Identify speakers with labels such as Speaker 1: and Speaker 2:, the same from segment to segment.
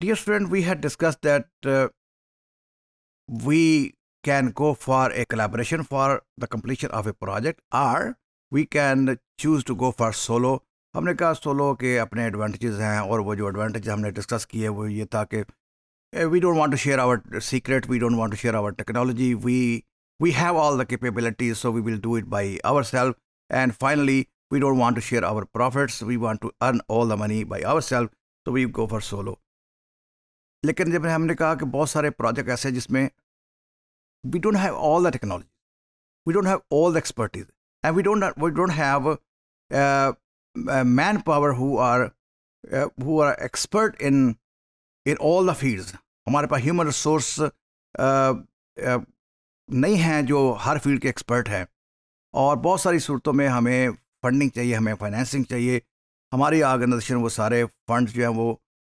Speaker 1: dear friend, we had discussed that uh, we can go for a collaboration for the completion of a project or we can choose to go for solo. हमने कहा solo के अपने advantages हैं और वो जो advantages हमने discuss किए वो ये था कि uh, we don't want to share our secret we don't want to share our technology we we have all the capabilities so we will do it by ourselves and finally we don't want to share our profits we want to earn all the money by ourselves so we go for solo लेकिन जब हमने कहा कि बहुत सारे project ऐसे हैं जिसमें we don't have all the technology we don't have all the expertise and we don't we don't have man power who are who are expert in in all the fields हमारे पास human resource uh, uh, नहीं हैं जो हर field के expert हैं और बहुत सारी सूरतों में हमें फंडिंग चाहिए हमें फाइनेंसिंग चाहिए हमारी ऑर्गेनाइजेशन वो सारे फंड जो हैं वो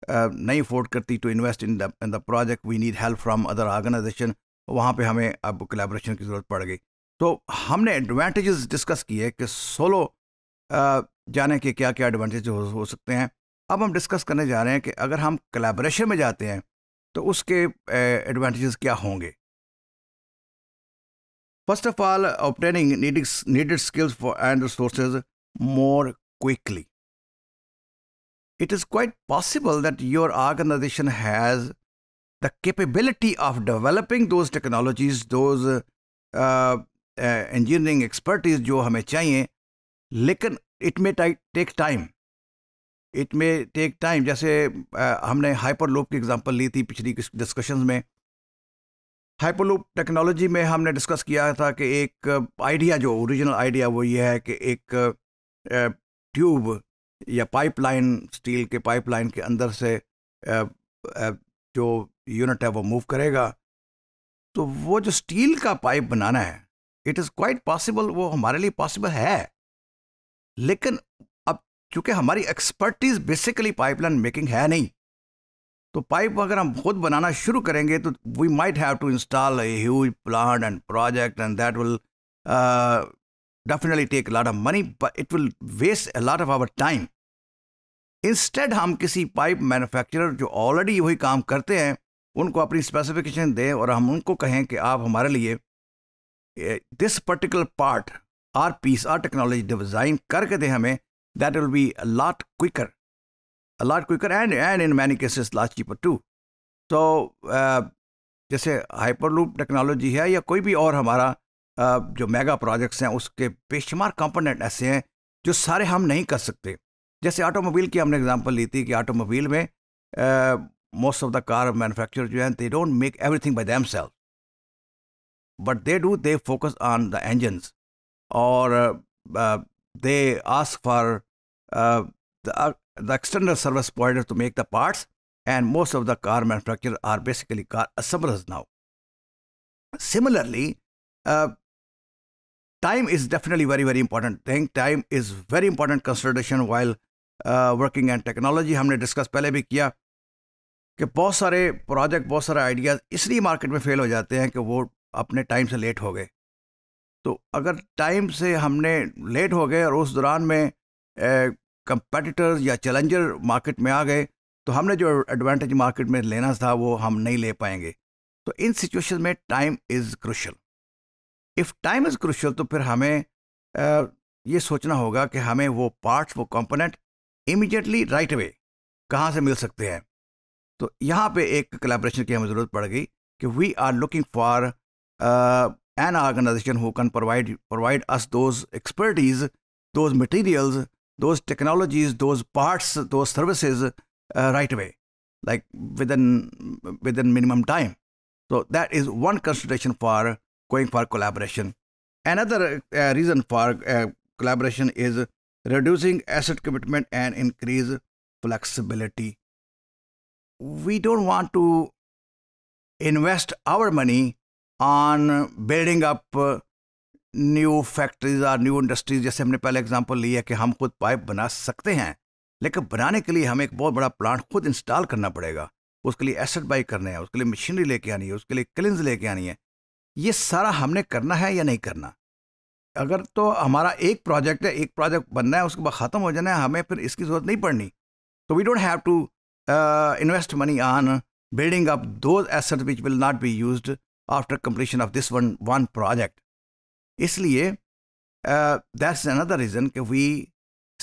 Speaker 1: नहीं अफोर्ड करती to invest in the in the project we need help from other organization वहाँ पर हमें अब कलेबोरेशन की ज़रूरत पड़ गई तो हमने एडवांटेजेस डिस्कस किए कि सोलो जाने के क्या क्या एडवांटेज हो, हो सकते हैं अब हम डिस्कस करने जा रहे हैं कि अगर हम कलेबोरेशन में जाते हैं तो उसके एडवांटेजेस क्या होंगे first of all obtaining needed skills for and resources more quickly it is quite possible that your organization has the capability of developing those technologies, those uh, uh, engineering expertise जो हमें चाहिए लेकिन it may take time. It may take time जैसे uh, हमने hyperloop की example ली थी पिछली डिस्कशंस में हाइपरलूप टेक्नोलॉजी में हमने डिस्कस किया था कि एक आइडिया uh, जो ओरिजिनल आइडिया वो ये है कि एक ट्यूब uh, uh, या पाइपलाइन स्टील के पाइपलाइन के अंदर से जो यूनिट है वो मूव करेगा तो वो जो स्टील का पाइप बनाना है इट इज़ क्वाइट पॉसिबल वो हमारे लिए पॉसिबल है लेकिन अब क्योंकि हमारी एक्सपर्टीज बेसिकली पाइपलाइन मेकिंग है नहीं तो पाइप अगर हम खुद बनाना शुरू करेंगे तो we might have to install a huge plant and project and that will definitely take lot of money but it will waste waste lot of our time instead हम किसी पाइप मैन्युफैक्चरर जो already वही काम करते हैं उनको अपनी specification दें और हम उनको कहें कि आप हमारे लिए this particular part or piece or technology design करके दें हमें that will be a lot quicker a lot quicker and and in many cases last cheaper too तो जैसे हाइपरलूप टेक्नोलॉजी है या कोई भी और हमारा जो मेगा प्रोजेक्ट्स हैं उसके बेशुमार कंपोनेंट ऐसे हैं जो सारे हम नहीं कर सकते जैसे ऑटोमोबाइल की हमने एग्जांपल ली थी कि ऑटोमोबाइल में most of the car manufacture जो है they don't make everything by them self but they do they focus on the engines और they ask for the external service provider to make the parts and most of the car manufacture are basically car assemblers now similarly time is definitely very very important thing time is very important consideration while working and technology हमने discuss पहले भी किया कि बहुत सारे project बहुत सारे ideas इसलिए मार्केट में फेल हो जाते हैं कि वो अपने टाइम से लेट हो गए तो अगर टाइम से हमने लेट हो गए और उस दौरान में कंपेटिटर्स या चैलेंजर मार्केट में आ गए तो हमने जो एडवांटेज मार्केट में लेना था वो हम नहीं ले पाएंगे तो इन सिचुएशन में time is crucial if time is crucial तो फिर हमें आ, ये सोचना होगा कि हमें वो पार्ट्स वो कंपोनेंट इमिजिएटली राइट अवे कहाँ से मिल सकते हैं तो यहाँ पे एक कलेब्रेशन की हमें ज़रूरत पड़ गई कि we are looking for an organisation who can provide provide us those expertise those materials those technologies those parts those services right away in within minimum time so that is one consideration for going for collaboration. Another uh, reason for uh, collaboration is reducing asset commitment and increase flexibility. We don't want to invest our money on building up uh, factories or new industries. Industries जैसे हमने पहले example लिया कि हम खुद pipe बना सकते हैं लेकिन बनाने के लिए हमें एक बहुत बड़ा प्लांट खुद इंस्टॉल करना पड़ेगा उसके लिए एसेट बाई करने हैं उसके लिए मशीनरी लेके आनी है उसके लिए क्लिनज लेके आनी है ये सारा हमने करना है या नहीं करना अगर तो हमारा एक प्रोजेक्ट है एक प्रोजेक्ट बनना है उसके बाद ख़त्म हो जाना है हमें फिर इसकी ज़रूरत नहीं पड़नी तो we don't have to invest money on building up those asset which will not be use after completion of this one one project इसलिए दैट्स अनदर रीज़न कि we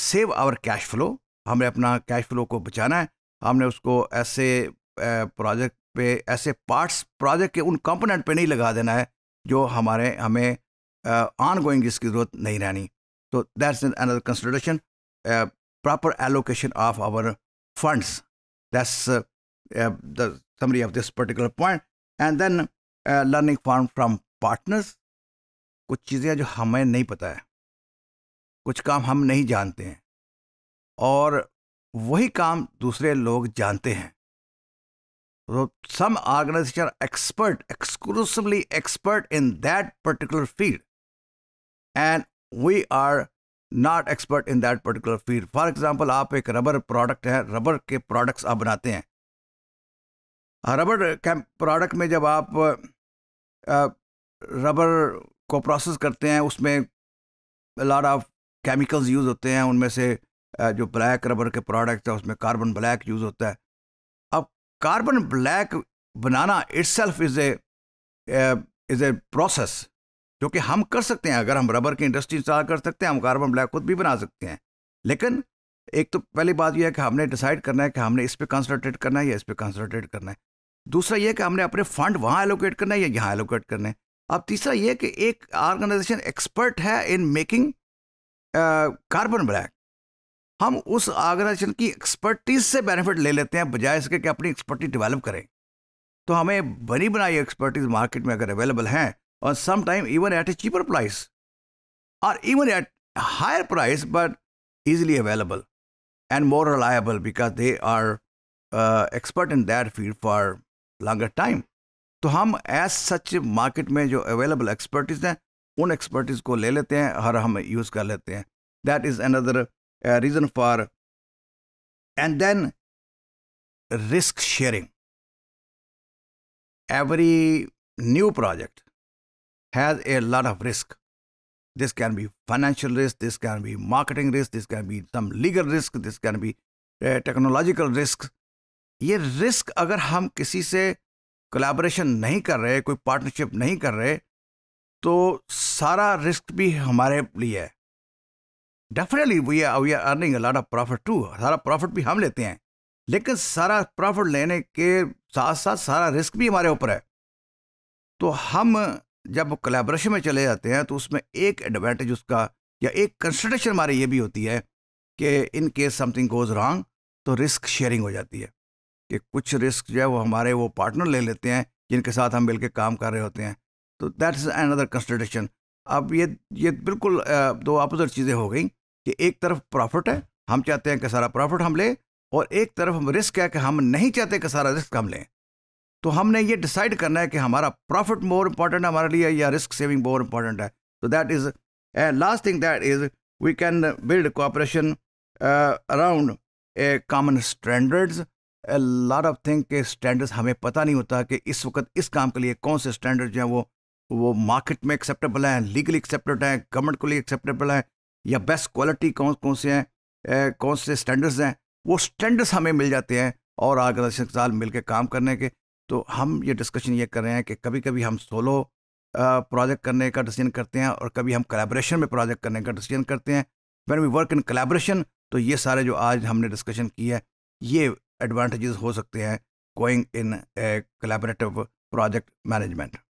Speaker 1: save our cash flow हमें अपना cash flow को बचाना है हमने उसको ऐसे प्रोजेक्ट uh, पे ऐसे पार्ट्स प्रोजेक्ट के उन कंपोनेंट पे नहीं लगा देना है जो हमारे हमें ऑन गोइंग इसकी ज़रूरत नहीं रहनी तो that's another consideration proper allocation of our funds that's the summary of this particular point and then learning form from partners कुछ चीज़ें जो हमें नहीं पता है कुछ काम हम नहीं जानते हैं और वही काम दूसरे लोग जानते हैं some organizations are expert, exclusively expert in that particular field. And we are not expert in that particular field for example आप एक रबर प्रोडक्ट है रबर के प्रोडक्ट्स आप बनाते हैं रबर कैंप प्रोडक्ट में जब आप रबर को प्रोसेस करते हैं उसमें लॉट ऑफ केमिकल्स यूज़ होते हैं उनमें से जो ब्लैक रबर के प्रोडक्ट है उसमें कार्बन ब्लैक यूज़ होता है कार्बन ब्लैक बनाना self is a is a process जो कि हम कर सकते हैं अगर हम रबर की इंडस्ट्री इंस्टॉल कर सकते हैं हम कार्बन ब्लैक खुद भी बना सकते हैं लेकिन एक तो पहली बात यह है कि हमने डिसाइड करना है कि हमने इस पर कंसनट्रेट करना है या इस पर कंसनट्रेट करना है दूसरा यह कि हमने अपने फंड वहाँ एलोकेट करना है या यहाँ एलोकेट करना है अब तीसरा यह कि एक ऑर्गेनाइजेशन एक्सपर्ट है इन मेकिंग कार्बन ब्लैक हम उस ऑर्गेनाइजेशन की एक्सपर्टीज से बेनिफिट ले लेते हैं बजाय इसके कि अपनी एक्सपर्टीज डेवलप करें तो हमें बनी बनाई एक्सपर्टीज मार्केट में अगर अवेलेबल हैं और some time even at a cheaper price और even at higher price but easily available and more reliable because they are expert in that field for longer time तो हम एज सच मार्केट में जो available expertise हैं उन expertise को ले लेते हैं और हम यूज़ कर लेते हैं that is another uh, reason for and then risk sharing every new project has a lot of risk this can be financial risk this can be marketing risk this can be some legal risk this can be uh, technological risk ये risk अगर हम किसी से collaboration नहीं कर रहे कोई partnership नहीं कर रहे तो सारा रिस्क भी हमारे लिए है definitely we are we are earning lot of profit too सारा प्रॉफिट भी हम लेते हैं लेकिन सारा प्रॉफिट लेने के साथ साथ सारा रिस्क भी हमारे ऊपर है तो हम जब कलेब्रेशन में चले जाते हैं तो उसमें एक एडवांटेज उसका या एक कंसल्टेशन हमारे ये भी होती है कि in case something goes wrong तो रिस्क शेयरिंग हो जाती है कि कुछ रिस्क जो है वो हमारे वो पार्टनर ले लेते हैं जिनके साथ हम मिलकर काम कर रहे होते हैं तो दैट इज़ अनदर कंसल्टेशन अब ये ये बिल्कुल दो अपोजिट चीज़ें हो गई कि एक तरफ प्रॉफिट है हम चाहते हैं कि सारा प्रॉफिट हम लें और एक तरफ हम रिस्क है कि हम नहीं चाहते कि सारा रिस्क हम लें तो हमने ये डिसाइड करना है कि हमारा प्रॉफिट मोर इंपॉर्टेंट है हमारे लिए या रिस्क सेविंग मोर इंपॉर्टेंट है तो that is a last thing that is we can build cooperation around a common standards a lot of thing के स्टैंडर्ड्स हमें पता नहीं होता कि इस वक्त इस काम के लिए कौन से स्टैंडर्ड जो हैं वो वो मार्केट में एक्सेप्टेबल हैं लीगली एक्सेप्टेड हैं गवर्नमेंट के लिए एक्सेप्टेबल हैं या बेस्ट क्वालिटी कौन कौन से हैं कौन से स्टैंडर्ड्स हैं वो स्टैंडर्ड्स हमें मिल जाते हैं और आगे साल साथ मिलकर काम करने के तो हम ये डिस्कशन ये कर रहे हैं कि कभी कभी हम सोलो प्रोजेक्ट करने का डिसीजन करते हैं और कभी हम कलेब्रेशन में प्रोजेक्ट करने का डिसीजन करते हैं when we work in collaboration तो ये सारे जो आज हमने डिस्कशन की है ये एडवांटेजेस हो सकते हैं going in collaborative project management